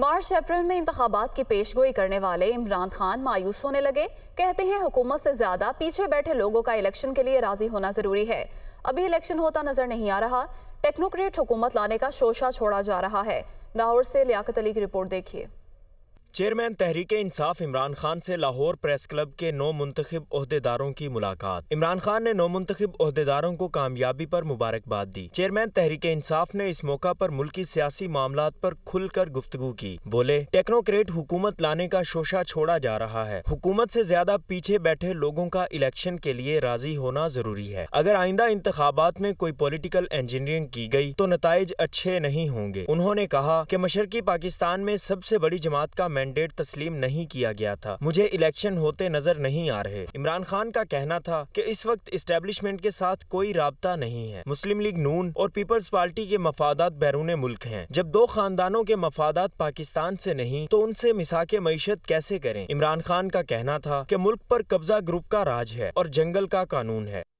मार्च अप्रैल में इंतबात की पेश गोई करने वाले इमरान खान मायूस होने लगे कहते हैं हुकूमत से ज्यादा पीछे बैठे लोगों का इलेक्शन के लिए राजी होना जरूरी है अभी इलेक्शन होता नजर नहीं आ रहा टेक्नोक्रेट हुकूमत लाने का शोशा छोड़ा जा रहा है लाहौर से लियाकत अली की रिपोर्ट देखिए चेयरमैन तहरीक इंसाफ इमरान खान से लाहौर प्रेस क्लब के नौ मुंतखब अहदेदारों की मुलाकात इमरान खान ने नौ मुंतखब अहदेदारों को कामयाबी पर मुबारकबाद दी चेयरमैन तहरीक इंसाफ ने इस मौका पर मुल्की सियासी मामला पर खुलकर गुफ्तु की बोले टेक्नोक्रेट हुकूमत लाने का शोशा छोड़ा जा रहा है हुकूमत से ज्यादा पीछे बैठे लोगों का इलेक्शन के लिए राजी होना जरूरी है अगर आइंदा इंतबात में कोई पोलिटिकल इंजीनियरिंग की गई तो नतज अच्छे नहीं होंगे उन्होंने कहा की मशरकी पाकिस्तान में सबसे बड़ी जमात का मैंडेट तस्लीम नहीं किया गया था मुझे इलेक्शन होते नजर नहीं आ रहे इमरान खान का कहना था कि इस वक्त इस्टेब्लिशमेंट के साथ कोई रबता नहीं है मुस्लिम लीग नून और पीपल्स पार्टी के मफादत बैरून मुल्क है जब दो खानदानों के मफादत पाकिस्तान से नहीं तो उनसे मिसाक मीशत कैसे करें इमरान खान का कहना था कि मुल्क पर कब्जा ग्रुप का राज है और जंगल का कानून है